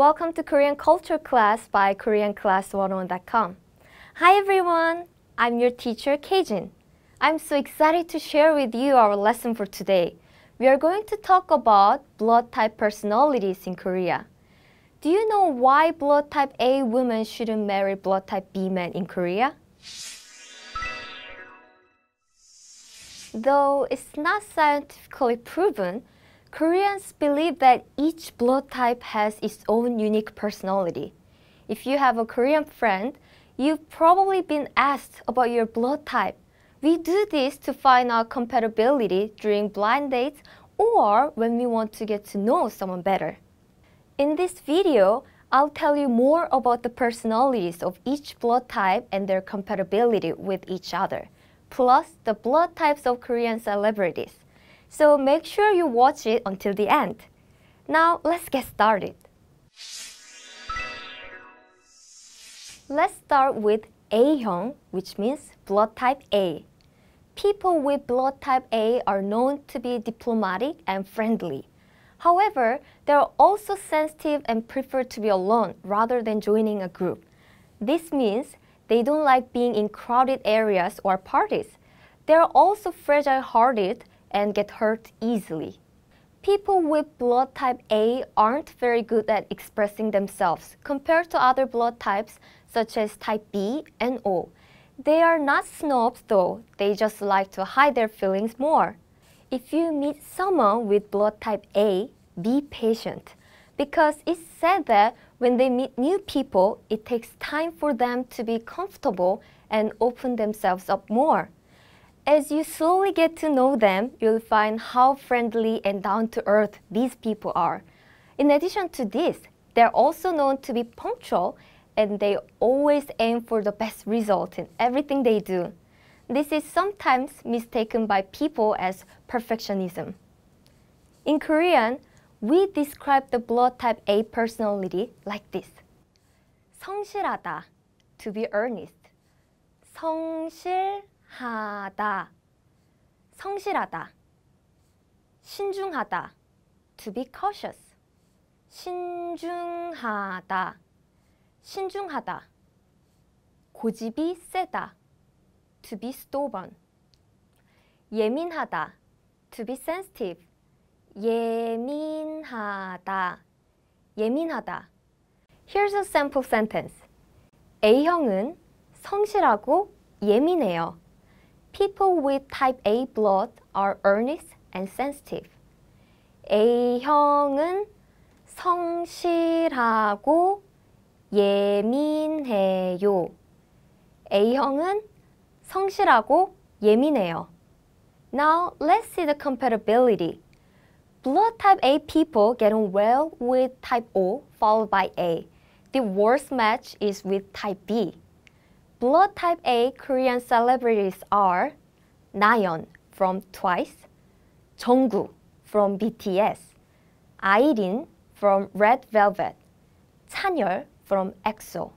Welcome to Korean Culture Class by KoreanClass101.com. Hi everyone, I'm your teacher Kajin. I'm so excited to share with you our lesson for today. We are going to talk about blood type personalities in Korea. Do you know why blood type A women shouldn't marry blood type B men in Korea? Though it's not scientifically proven, Koreans believe that each blood type has its own unique personality. If you have a Korean friend, you've probably been asked about your blood type. We do this to find out compatibility during blind dates or when we want to get to know someone better. In this video, I'll tell you more about the personalities of each blood type and their compatibility with each other, plus the blood types of Korean celebrities so make sure you watch it until the end. Now let's get started. Let's start with A형, which means blood type A. People with blood type A are known to be diplomatic and friendly. However, they are also sensitive and prefer to be alone rather than joining a group. This means they don't like being in crowded areas or parties. They are also fragile-hearted and get hurt easily. People with blood type A aren't very good at expressing themselves compared to other blood types such as type B and O. They are not snobs though, they just like to hide their feelings more. If you meet someone with blood type A, be patient because it's said that when they meet new people, it takes time for them to be comfortable and open themselves up more. As you slowly get to know them, you'll find how friendly and down to earth these people are. In addition to this, they're also known to be punctual and they always aim for the best result in everything they do. This is sometimes mistaken by people as perfectionism. In Korean, we describe the blood type A personality like this. 성실하다, to be earnest. 성실 하다, 성실하다, 신중하다, to be cautious, 신중하다, 신중하다, 고집이 세다, to be stubborn, 예민하다, to be sensitive, 예민하다, 예민하다. Here's a sample sentence. A형은 성실하고 예민해요. people with type A blood are earnest and sensitive. A형은 성실하고 예민해요. A형은 성실하고 예민해요. Now let's see the compatibility. Blood type A people get on well with type O followed by A. The worst match is with type B. Blood type A Korean celebrities are Nayeon from TWICE, Jungkook from BTS, Airin from Red Velvet, Chanyeol from EXO.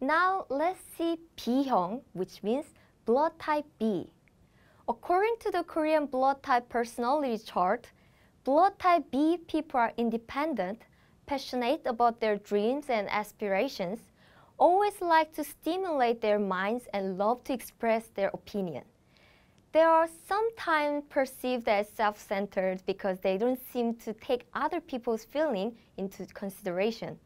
Now let's see B형, which means blood type B. According to the Korean blood type personality chart, blood type B people are independent passionate about their dreams and aspirations, always like to stimulate their minds and love to express their opinion. They are sometimes perceived as self-centered because they don't seem to take other people's feelings into consideration.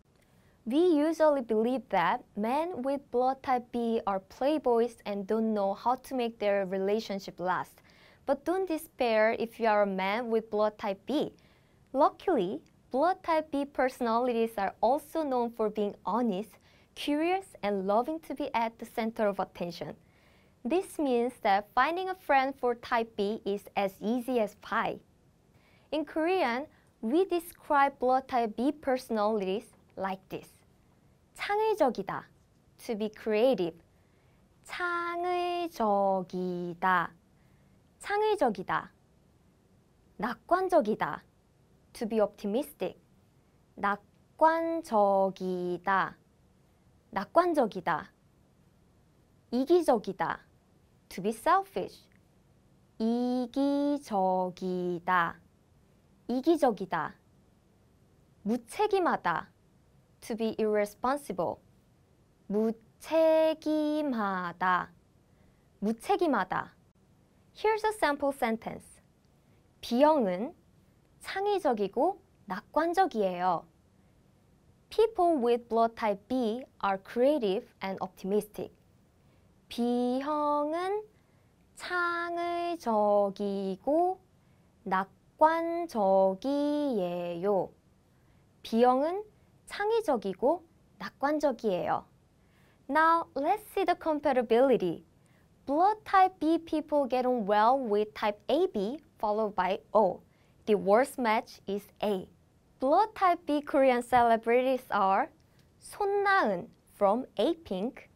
We usually believe that men with blood type B are playboys and don't know how to make their relationship last. But don't despair if you are a man with blood type B. Luckily, Blood type B personalities are also known for being honest, curious, and loving to be at the center of attention. This means that finding a friend for type B is as easy as pie. In Korean, we describe blood type B personalities like this. 창의적이다. To be creative. 창의적이다. 창의적이다. 낙관적이다. to be optimistic. 낙관적이다. 낙관적이다. 이기적이다. to be selfish. 이기적이다. 이기적이다. 무책임하다. to be irresponsible. 무책임하다. 무책임하다. Here's a sample sentence. 비영은 창의적이고 낙관적이에요. People with blood type B are creative and optimistic. B형은 창의적이고 낙관적이에요. B형은 창의적이고 낙관적이에요. Now let's see the compatibility. Blood type B people get on well with type AB followed by O. The worst match is A. Blood type B Korean celebrities are Son Na-eun from A-Pink,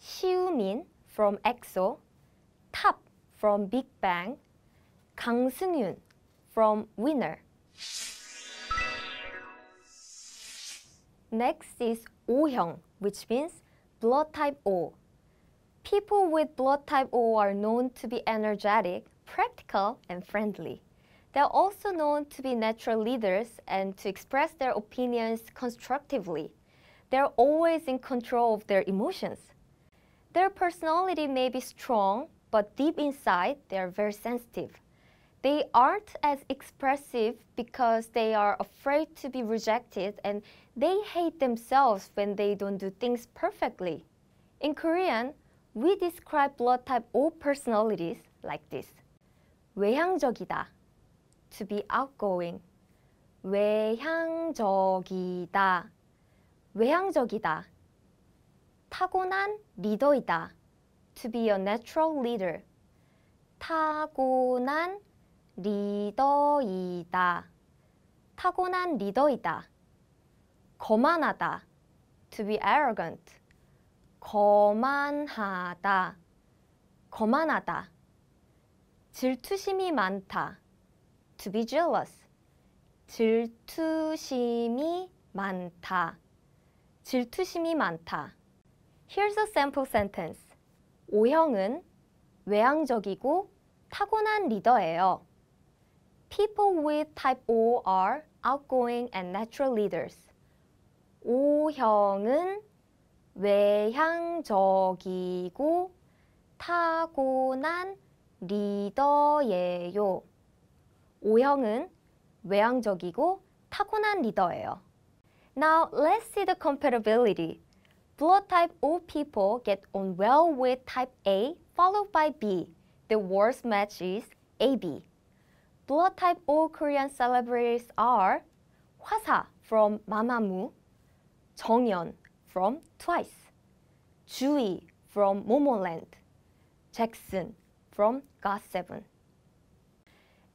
Xiu Min from EXO, Top from Big Bang, Kang Seung Yoon from Winner. Next is Ohyung, which means blood type O. People with blood type O are known to be energetic, practical, and friendly. They're also known to be natural leaders and to express their opinions constructively. They're always in control of their emotions. Their personality may be strong, but deep inside, they are very sensitive. They aren't as expressive because they are afraid to be rejected and they hate themselves when they don't do things perfectly. In Korean, we describe blood type O personalities like this. 외향적이다. to be outgoing. 외향적이다. 외향적이다. 타고난 리더이다. to be a natural leader. 타고난 리더이다. 타고난 리더이다. 거만하다. to be arrogant. 거만하다. 거만하다. 질투심이 많다. to be jealous. 질투심이 많다. 질투심이 많다. Here's a sample sentence. 오형은 외향적이고 타고난 리더예요. People with type O are outgoing and natural leaders. O형은 외향적이고 타고난 리더예요. 오형은 외향적이고 타고난 리더예요. Now let's see the compatibility. Blood type O people get on well with type A followed by B. The worst match is AB. Blood type O Korean celebrities are 화사 from Mamamoo, 정연 from Twice, 주희 from Momoland, Jackson from GOT7.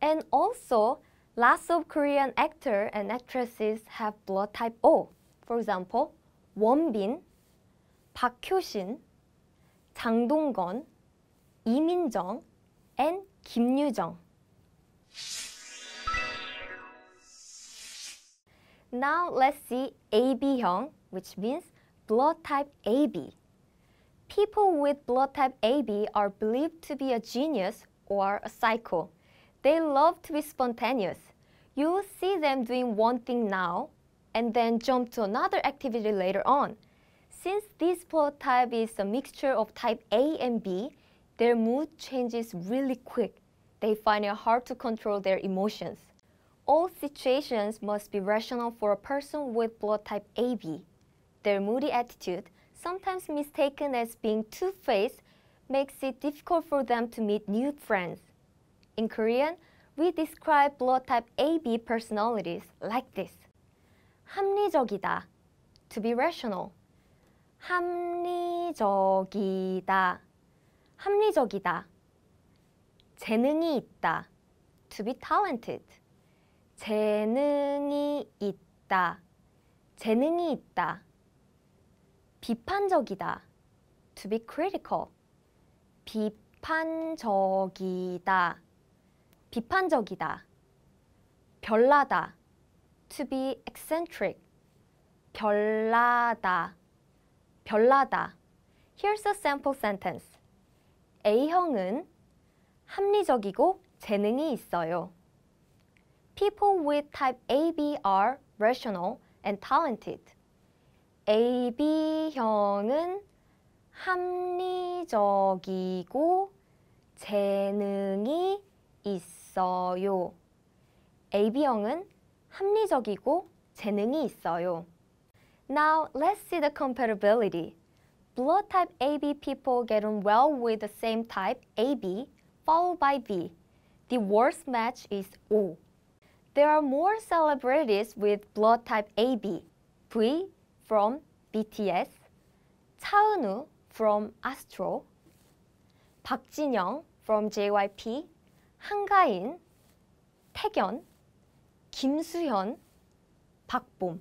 And also, lots of Korean actors and actresses have blood type O. For example, Bin, Park Hyo-shin, Jang Dong-gun, Lee Min-jung, and Kim Yoo-jung. Now let's see AB형, which means blood type AB. People with blood type AB are believed to be a genius or a psycho. They love to be spontaneous. You see them doing one thing now and then jump to another activity later on. Since this type is a mixture of type A and B, their mood changes really quick. They find it hard to control their emotions. All situations must be rational for a person with blood type AB. Their moody attitude, sometimes mistaken as being two-faced, makes it difficult for them to meet new friends. In Korean, we describe blood type AB personalities like this. 합리적이다. To be rational. 합리적이다. 합리적이다. 재능이 있다. To be talented. 재능이 있다. 재능이 있다. 비판적이다. To be critical. 비판적이다. 비판적이다, 별나다, to be eccentric, 별나다, 별나다. Here's a sample sentence. A형은 합리적이고 재능이 있어요. People with type AB are rational and talented. AB형은 합리적이고 재능이 있어요. 있어요. AB형은 합리적이고 재능이 있어요. Now let's see the compatibility. Blood type AB people get on well with the same type AB followed by B. The worst match is O. There are more celebrities with blood type AB. V from BTS, 차은우 from ASTRO, 박진영 from JYP, 한가인, 태견, 김수현, 박봄.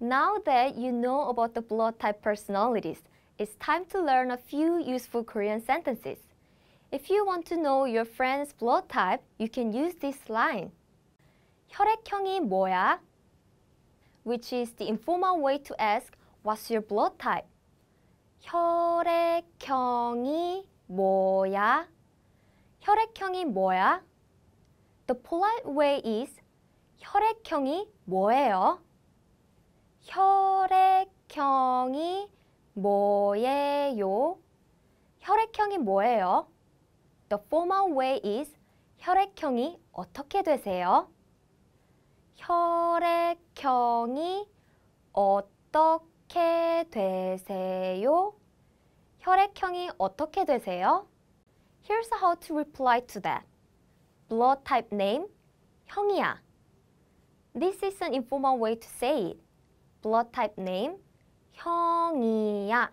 Now that you know about the blood type personalities, it's time to learn a few useful Korean sentences. If you want to know your friend's blood type, you can use this line. 혈액형이 뭐야? Which is the informal way to ask, what's your blood type? 혈액형이 뭐야? 혈액형이 뭐야? The polite way is 혈액형이 뭐예요? 혈액형이 뭐예요? 혈액형이 뭐예요? The formal way is 혈액형이 어떻게 되세요? 혈액형이 어떻게 되세요? 혈액형이 어떻게 되세요? Here's how to reply to that. Blood type name, 형이야. This is an informal way to say it. Blood type name, 형이야.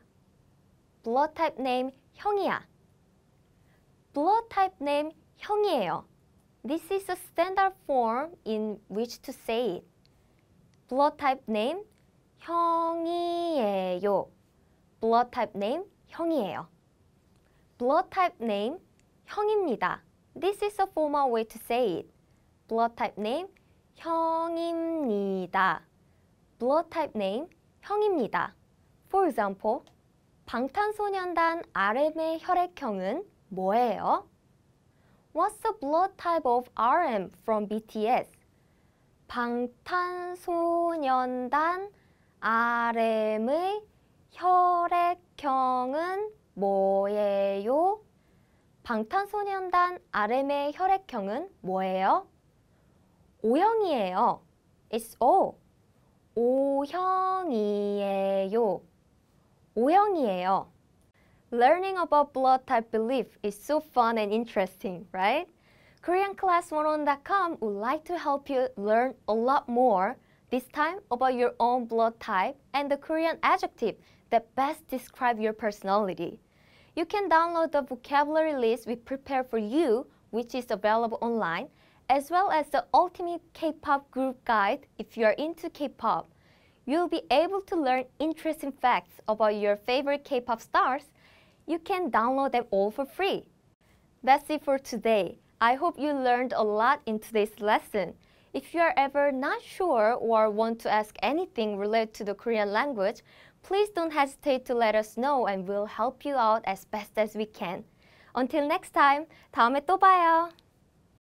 Blood type name, 형이야. Blood type name, 형이에요. This is a standard form in which to say it. Blood type name, 형이에요. Blood type name, 형이에요. blood type name 형입니다. This is a formal way to say it. blood type name 형입니다. blood type name 형입니다. For example, 방탄소년단 RM의 혈액형은 뭐예요? What's the blood type of RM from BTS? 방탄소년단 RM의 혈액형은 뭐예요? 방탄소년단 RM의 혈액형은 뭐예요? O형이에요. It's O. O형이에요. O형이에요. Learning about blood type belief is so fun and interesting, right? KoreanClass101.com would like to help you learn a lot more, this time about your own blood type and the Korean adjective that best describe your personality. You can download the vocabulary list we prepared for you, which is available online, as well as the Ultimate K-pop Group Guide if you are into K-pop. You'll be able to learn interesting facts about your favorite K-pop stars. You can download them all for free. That's it for today. I hope you learned a lot in today's lesson. If you are ever not sure or want to ask anything related to the Korean language, Please don't hesitate to let us know and we'll help you out as best as we can. Until next time, 다음에 또 봐요.